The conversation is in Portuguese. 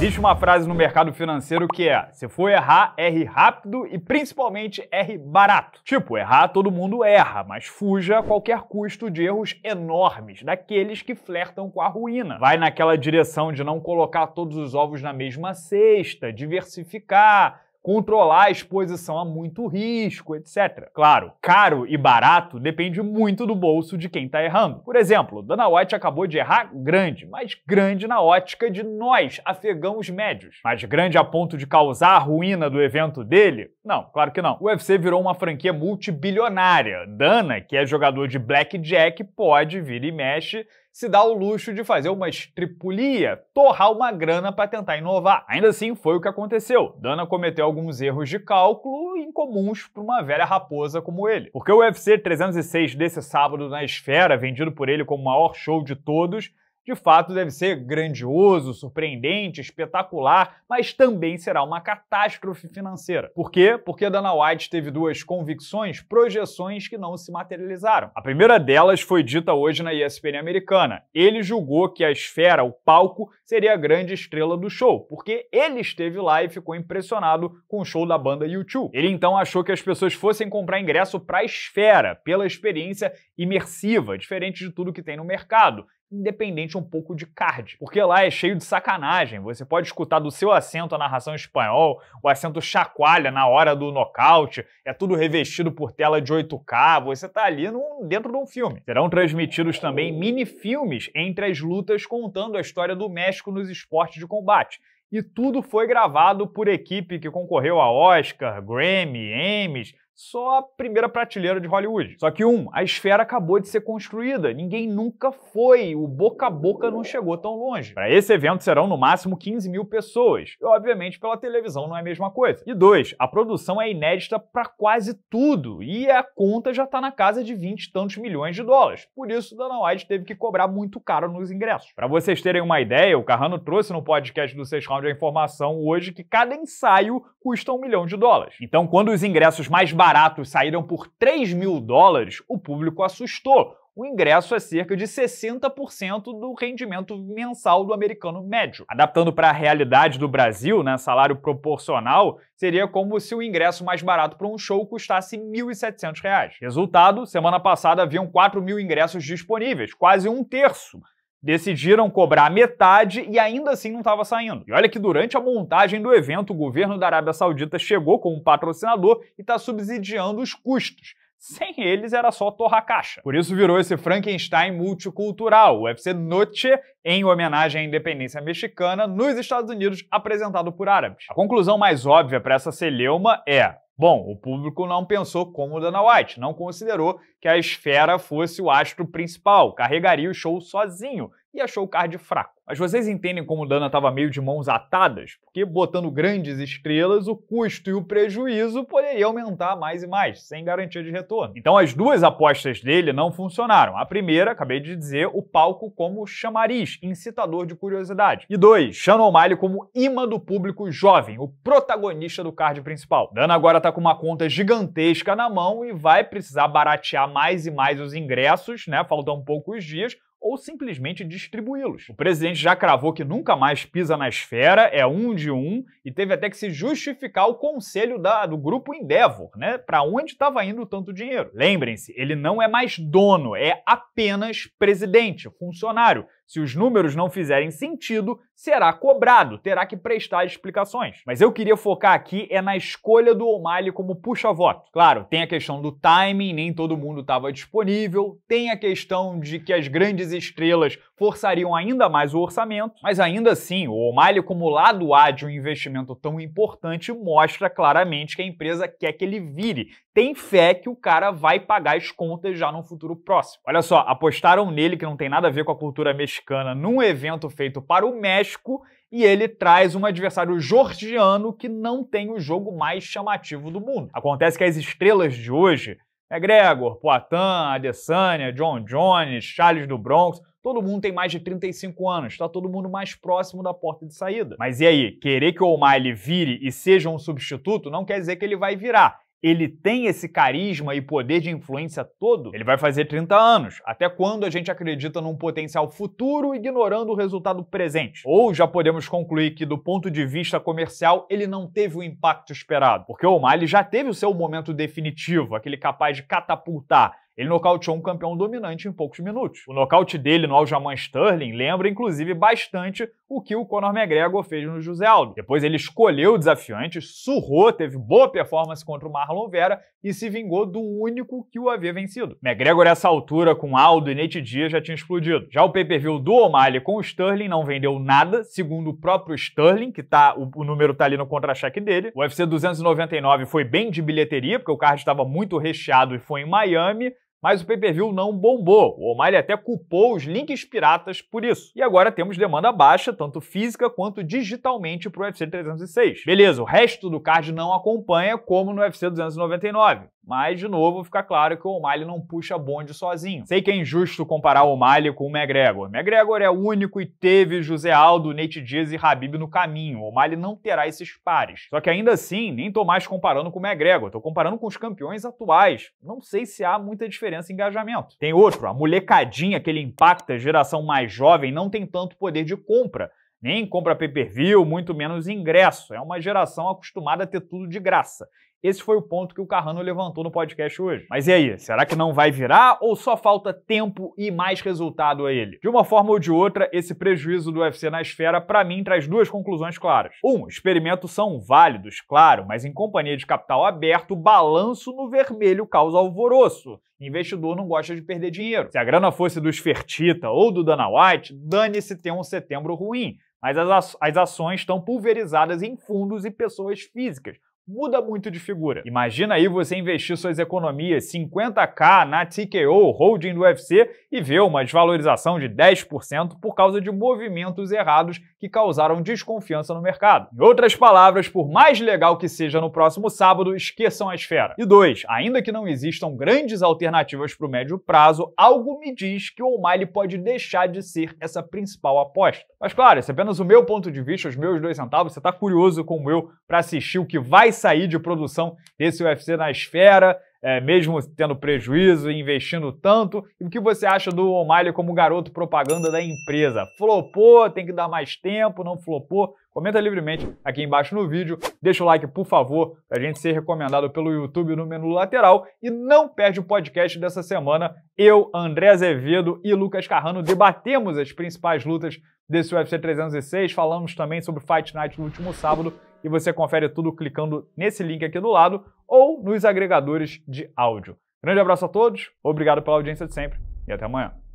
Existe uma frase no mercado financeiro que é: se for errar, erre rápido e principalmente erre barato. Tipo, errar todo mundo erra, mas fuja a qualquer custo de erros enormes, daqueles que flertam com a ruína. Vai naquela direção de não colocar todos os ovos na mesma cesta, diversificar controlar a exposição a muito risco, etc. Claro, caro e barato depende muito do bolso de quem está errando. Por exemplo, Dana White acabou de errar grande, mas grande na ótica de nós, afegãos médios. Mas grande a ponto de causar a ruína do evento dele? Não, claro que não. O UFC virou uma franquia multibilionária. Dana, que é jogador de blackjack, pode vir e mexe se dá o luxo de fazer uma estripulia, torrar uma grana para tentar inovar. Ainda assim, foi o que aconteceu. Dana cometeu alguns erros de cálculo incomuns para uma velha raposa como ele. Porque o UFC 306 desse sábado na Esfera, vendido por ele como o maior show de todos, de fato, deve ser grandioso, surpreendente, espetacular, mas também será uma catástrofe financeira. Por quê? Porque Dana White teve duas convicções, projeções que não se materializaram. A primeira delas foi dita hoje na ESPN americana. Ele julgou que a esfera, o palco, seria a grande estrela do show, porque ele esteve lá e ficou impressionado com o show da banda U2. Ele então achou que as pessoas fossem comprar ingresso para a esfera, pela experiência imersiva, diferente de tudo que tem no mercado independente um pouco de card, porque lá é cheio de sacanagem. Você pode escutar do seu assento a narração em espanhol, o assento chacoalha na hora do nocaute, é tudo revestido por tela de 8K, você tá ali num, dentro de um filme. Serão transmitidos também mini-filmes entre as lutas contando a história do México nos esportes de combate. E tudo foi gravado por equipe que concorreu a Oscar, Grammy, Emmys, só a primeira prateleira de Hollywood. Só que um, a esfera acabou de ser construída, ninguém nunca foi, o boca a boca não chegou tão longe. Para esse evento serão no máximo 15 mil pessoas, e obviamente pela televisão não é a mesma coisa. E dois, a produção é inédita para quase tudo, e a conta já tá na casa de 20 e tantos milhões de dólares. Por isso, Dana White teve que cobrar muito caro nos ingressos. Para vocês terem uma ideia, o Carrano trouxe no podcast do 6 Round a informação hoje que cada ensaio custa um milhão de dólares. Então, quando os ingressos mais baratos baratos saíram por 3 mil dólares, o público assustou. O ingresso é cerca de 60% do rendimento mensal do americano médio. Adaptando para a realidade do Brasil, né, salário proporcional, seria como se o ingresso mais barato para um show custasse R$ 1.700. Resultado, semana passada haviam 4 mil ingressos disponíveis, quase um terço. Decidiram cobrar metade e ainda assim não estava saindo. E olha que durante a montagem do evento, o governo da Arábia Saudita chegou como patrocinador e está subsidiando os custos. Sem eles era só torrar caixa. Por isso virou esse Frankenstein multicultural, o UFC Noche, em homenagem à independência mexicana nos Estados Unidos, apresentado por árabes. A conclusão mais óbvia para essa celeuma é: Bom, o público não pensou como Dana White, não considerou que a esfera fosse o astro principal, carregaria o show sozinho, e achou o card fraco. Mas vocês entendem como o Dana estava meio de mãos atadas? Porque botando grandes estrelas, o custo e o prejuízo poderia aumentar mais e mais, sem garantia de retorno. Então as duas apostas dele não funcionaram. A primeira, acabei de dizer, o palco como chamariz, incitador de curiosidade. E dois, Shannon O'Malley como imã do público jovem, o protagonista do card principal. Dana agora está com uma conta gigantesca na mão e vai precisar baratear mais e mais os ingressos, né? Faltam poucos dias, ou simplesmente distribuí-los. O presidente já cravou que nunca mais pisa na esfera, é um de um, e teve até que se justificar o conselho da, do grupo Endeavor, né? Para onde estava indo tanto dinheiro. Lembrem-se, ele não é mais dono, é apenas presidente, funcionário. Se os números não fizerem sentido, será cobrado, terá que prestar explicações. Mas eu queria focar aqui é na escolha do O'Malley como puxa-voto. Claro, tem a questão do timing, nem todo mundo estava disponível, tem a questão de que as grandes estrelas forçariam ainda mais o orçamento, mas ainda assim, o O'Malley como lado A de um investimento tão importante mostra claramente que a empresa quer que ele vire, tem fé que o cara vai pagar as contas já no futuro próximo. Olha só, apostaram nele que não tem nada a ver com a cultura mexicana mexicana num evento feito para o México e ele traz um adversário georgiano que não tem o jogo mais chamativo do mundo. Acontece que as estrelas de hoje, Gregor, Poitin, Adesanya, John Jones, Charles do Bronx, Todo mundo tem mais de 35 anos, está todo mundo mais próximo da porta de saída. Mas e aí, querer que o O'Malley vire e seja um substituto não quer dizer que ele vai virar ele tem esse carisma e poder de influência todo, ele vai fazer 30 anos, até quando a gente acredita num potencial futuro ignorando o resultado presente. Ou já podemos concluir que do ponto de vista comercial ele não teve o impacto esperado, porque o O'Malley já teve o seu momento definitivo, aquele capaz de catapultar ele nocauteou um campeão dominante em poucos minutos. O nocaute dele no Aljamain Sterling lembra, inclusive, bastante o que o Conor McGregor fez no José Aldo. Depois ele escolheu o desafiante, surrou, teve boa performance contra o Marlon Vera e se vingou do único que o havia vencido. McGregor, a altura, com Aldo e Nate Diaz, já tinha explodido. Já o pay-per-view do O'Malley com o Sterling não vendeu nada, segundo o próprio Sterling, que tá, o, o número tá ali no contra-cheque dele. O UFC 299 foi bem de bilheteria, porque o card estava muito recheado e foi em Miami mas o pay-per-view não bombou. O O'Malley até culpou os links piratas por isso. E agora temos demanda baixa, tanto física quanto digitalmente para o UFC 306. Beleza, o resto do card não acompanha, como no UFC 299. Mas, de novo, fica claro que o O'Malley não puxa bonde sozinho. Sei que é injusto comparar o O'Malley com o McGregor. McGregor é único e teve José Aldo, Nate Diaz e Habib no caminho. O O'Malley não terá esses pares. Só que ainda assim, nem tô mais comparando com o McGregor. Tô comparando com os campeões atuais. Não sei se há muita diferença em engajamento. Tem outro, a molecadinha que ele impacta, a geração mais jovem, não tem tanto poder de compra. Nem compra pay-per-view, muito menos ingresso. É uma geração acostumada a ter tudo de graça. Esse foi o ponto que o Carrano levantou no podcast hoje. Mas e aí, será que não vai virar ou só falta tempo e mais resultado a ele? De uma forma ou de outra, esse prejuízo do UFC na esfera, para mim, traz duas conclusões claras. Um, experimentos são válidos, claro, mas em companhia de capital aberto, balanço no vermelho causa alvoroço. Investidor não gosta de perder dinheiro. Se a grana fosse do Fertita ou do Dana White, dane-se ter um setembro ruim mas as, ações estão pulverizadas em fundos e pessoas físicas, muda muito de figura. Imagina aí você investir suas economias 50k na TKO, holding do UFC, e ver uma desvalorização de 10% por causa de movimentos errados que causaram desconfiança no mercado. Em outras palavras, por mais legal que seja no próximo sábado, esqueçam a esfera. E dois, ainda que não existam grandes alternativas para o médio prazo, algo me diz que o O'Malley pode deixar de ser essa principal aposta. Mas claro, esse é apenas o meu ponto de vista, os meus dois centavos, você está curioso como eu para assistir o que vai sair de produção desse UFC na esfera, é, mesmo tendo prejuízo e investindo tanto? E o que você acha do O'Malley como garoto propaganda da empresa? Flopou? Tem que dar mais tempo? Não flopou? Comenta livremente aqui embaixo no vídeo. Deixa o like, por favor, para gente ser recomendado pelo YouTube no menu lateral. E não perde o podcast dessa semana. Eu, André Azevedo e Lucas Carrano debatemos as principais lutas desse UFC 306. Falamos também sobre Fight Night no último sábado e você confere tudo clicando nesse link aqui do lado ou nos agregadores de áudio. Grande abraço a todos, obrigado pela audiência de sempre e até amanhã.